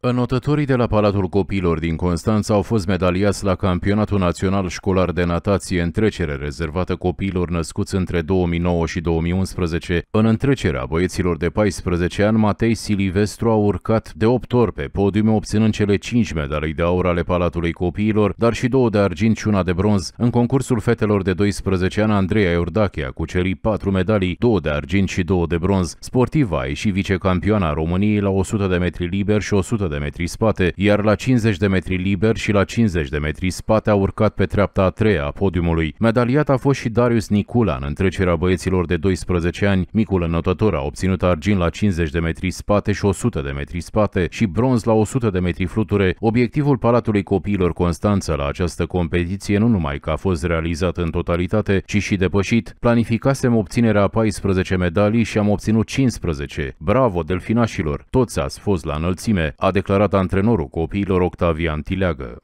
Înotătorii de la Palatul Copilor din Constanța au fost medaliați la Campionatul Național Școlar de Natație întrecere rezervată copiilor născuți între 2009 și 2011. În întrecerea băieților de 14 ani, Matei Silivestru a urcat de 8 ori pe podium, obținând cele 5 medalii de aur ale Palatului Copiilor, dar și două de argint și una de bronz. În concursul fetelor de 12 ani, Andreea Iordache a cucerit 4 medalii, două de argint și două de bronz. Sportiva și vicecampioana României la 100 de metri liber și 100 de metri spate, iar la 50 de metri liber și la 50 de metri spate a urcat pe treapta a treia a podiumului. Medaliat a fost și Darius Nicula în întrecerea băieților de 12 ani. Micul înotător a obținut argint la 50 de metri spate și 100 de metri spate și bronz la 100 de metri fluture. Obiectivul Palatului Copiilor Constanța la această competiție nu numai că a fost realizat în totalitate, ci și depășit. Planificasem obținerea a 14 medalii și am obținut 15. Bravo delfinașilor! Toți ați fost la înălțime! A declarat antrenorul copiilor Octavian Tileagă.